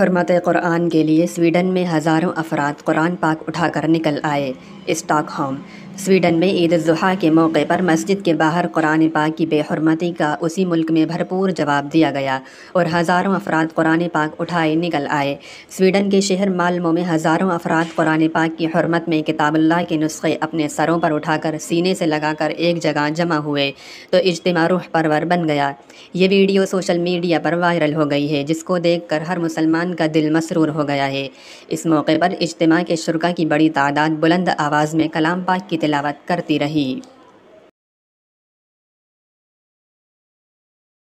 हरमत कुरान के लिए स्वीडन में हज़ारों अफराद कुरान पाक उठाकर निकल आए स्टॉकहोम स्वीडन में ईद जुहा के मौके पर मस्जिद के बाहर कुरान पाक की बेहरमती का उसी मुल्क में भरपूर जवाब दिया गया और हज़ारों अफराद कुरान पाक उठाए निकल आए स्वीडन के शहर मालमो में हज़ारों अफराद कुरान पाक की हरमत में किताबल्ला के नुस्खे अपने सरों पर उठाकर सीने से लगाकर एक जगह जमा हुए तो इजतमा रूह परवर बन गया ये वीडियो सोशल मीडिया पर वायरल हो गई है जिसको देख कर हर मुसलमान का दिल मसरूर हो गया है इस मौके पर इजतम के शुरा की बड़ी तादाद बुलंद आवाज़ में कलाम पाक की तिलावत करती रही